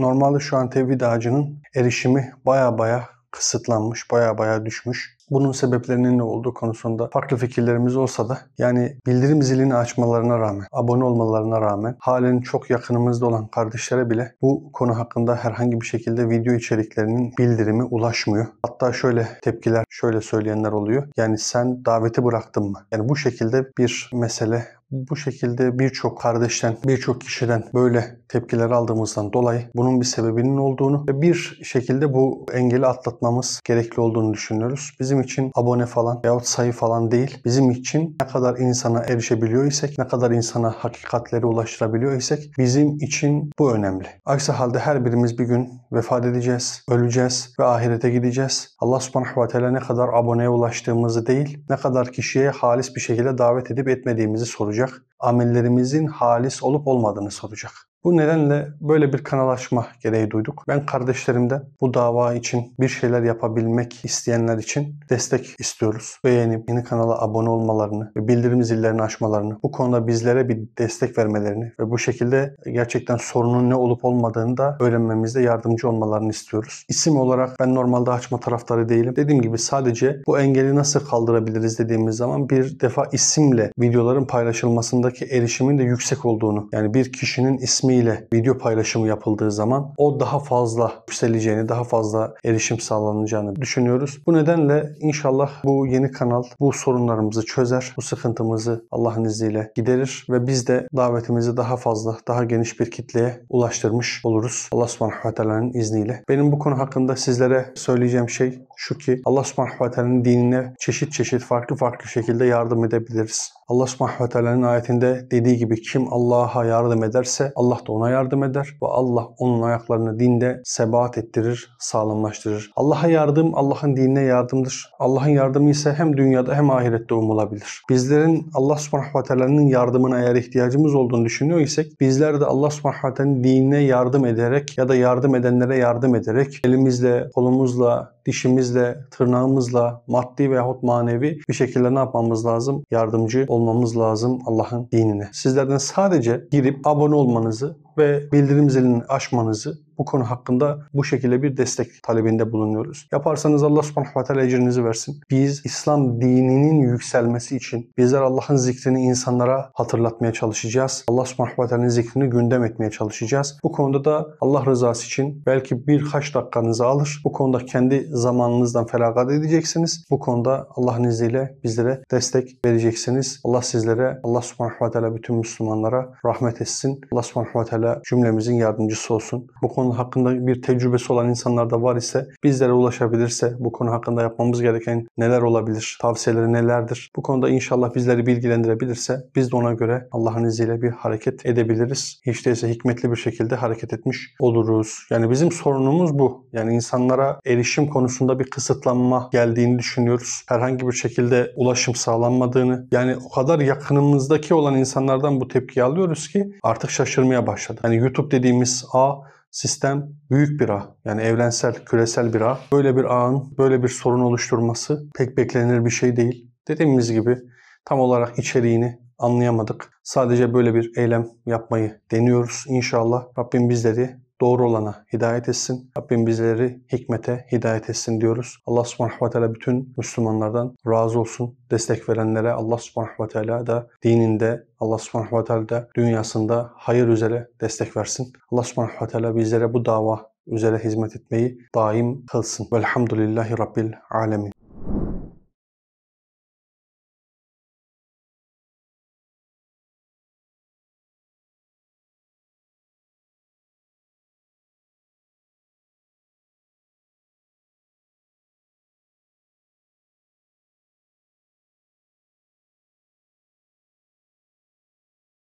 Normalde şu an tevhid ağacının erişimi baya baya kısıtlanmış, baya baya düşmüş. Bunun sebeplerinin ne olduğu konusunda farklı fikirlerimiz olsa da yani bildirim zilini açmalarına rağmen, abone olmalarına rağmen halen çok yakınımızda olan kardeşlere bile bu konu hakkında herhangi bir şekilde video içeriklerinin bildirimi ulaşmıyor. Hatta şöyle tepkiler, şöyle söyleyenler oluyor. Yani sen daveti bıraktın mı? Yani bu şekilde bir mesele bu şekilde birçok kardeşten, birçok kişiden böyle tepkiler aldığımızdan dolayı bunun bir sebebinin olduğunu ve bir şekilde bu engeli atlatmamız gerekli olduğunu düşünüyoruz. Bizim bizim için abone falan veyahut sayı falan değil. Bizim için ne kadar insana erişebiliyor isek, ne kadar insana hakikatleri ulaştırabiliyor isek bizim için bu önemli. Aksi halde her birimiz bir gün vefat edeceğiz, öleceğiz ve ahirete gideceğiz. Allah subhanahu ve teala ne kadar aboneye ulaştığımızı değil, ne kadar kişiye halis bir şekilde davet edip etmediğimizi soracak. Amellerimizin halis olup olmadığını soracak. Bu nedenle böyle bir kanalaşma gereği duyduk. Ben kardeşlerimden bu dava için bir şeyler yapabilmek isteyenler için destek istiyoruz. Beğenip yeni kanala abone olmalarını ve bildirim zillerini açmalarını, bu konuda bizlere bir destek vermelerini ve bu şekilde gerçekten sorunun ne olup olmadığını da öğrenmemizde yardımcı olmalarını istiyoruz. İsim olarak ben normalde açma taraftarı değilim. Dediğim gibi sadece bu engeli nasıl kaldırabiliriz dediğimiz zaman bir defa isimle videoların paylaşılmasındaki erişimin de yüksek olduğunu yani bir kişinin ismi ismiyle video paylaşımı yapıldığı zaman o daha fazla yükseleceğini, daha fazla erişim sağlanacağını düşünüyoruz. Bu nedenle inşallah bu yeni kanal bu sorunlarımızı çözer, bu sıkıntımızı Allah'ın izniyle giderir ve biz de davetimizi daha fazla, daha geniş bir kitleye ulaştırmış oluruz. Allah subhanahu izniyle. Benim bu konu hakkında sizlere söyleyeceğim şey şu ki Allah subhanahu ve teala'nın dinine çeşit çeşit farklı farklı şekilde yardım edebiliriz. Allah subhanahu ve teala'nın ayetinde dediği gibi kim Allah'a yardım ederse Allah da ona yardım eder ve Allah onun ayaklarını dinde sebat ettirir, sağlamlaştırır. Allah'a yardım Allah'ın dinine yardımdır. Allah'ın yardımı ise hem dünyada hem ahirette umulabilir. Bizlerin Allah subhanahu ve teala'nın yardımına eğer ihtiyacımız olduğunu düşünüyor isek bizler de Allah subhanahu ve teala'nın dinine yardım ederek ya da yardım edenlere yardım ederek elimizle, kolumuzla, dişimizle, tırnağımızla maddi veyahut manevi bir şekilde ne yapmamız lazım? Yardımcı olmamız lazım Allah'ın dinine. Sizlerden sadece girip abone olmanızı ve bildirim zilini açmanızı bu konu hakkında bu şekilde bir destek talebinde bulunuyoruz. Yaparsanız Allah subhanahu ve teala ecrinizi versin. Biz İslam dininin yükselmesi için bizler Allah'ın zikrini insanlara hatırlatmaya çalışacağız. Allah subhanahu ve teala'nın zikrini gündem etmeye çalışacağız. Bu konuda da Allah rızası için belki birkaç dakikanızı alır. Bu konuda kendi zamanınızdan feragat edeceksiniz. Bu konuda Allah'ın izniyle bizlere destek vereceksiniz. Allah sizlere, Allah subhanahu ve teala bütün Müslümanlara rahmet etsin. Allah subhanahu ve teala cümlemizin yardımcısı olsun. Bu konuda konu hakkında bir tecrübesi olan insanlar da var ise bizlere ulaşabilirse bu konu hakkında yapmamız gereken neler olabilir, tavsiyeleri nelerdir? Bu konuda inşallah bizleri bilgilendirebilirse biz de ona göre Allah'ın izniyle bir hareket edebiliriz. Hiç değilse hikmetli bir şekilde hareket etmiş oluruz. Yani bizim sorunumuz bu. Yani insanlara erişim konusunda bir kısıtlanma geldiğini düşünüyoruz. Herhangi bir şekilde ulaşım sağlanmadığını. Yani o kadar yakınımızdaki olan insanlardan bu tepkiyi alıyoruz ki artık şaşırmaya başladı. Yani YouTube dediğimiz ağ Sistem büyük bir ağ yani evrensel, küresel bir ağ. Böyle bir ağın böyle bir sorun oluşturması pek beklenir bir şey değil. Dediğimiz gibi tam olarak içeriğini anlayamadık. Sadece böyle bir eylem yapmayı deniyoruz İnşallah Rabbim bizleri doğru olana hidayet etsin. Rabbim bizleri hikmete hidayet etsin diyoruz. Allah subhanahu ve teala bütün Müslümanlardan razı olsun. Destek verenlere Allah subhanahu ve teala da dininde Allah subhanahu ve teala da dünyasında hayır üzere destek versin. Allah subhanahu ve teala bizlere bu dava üzere hizmet etmeyi daim kılsın. Velhamdülillahi Rabbil alemin.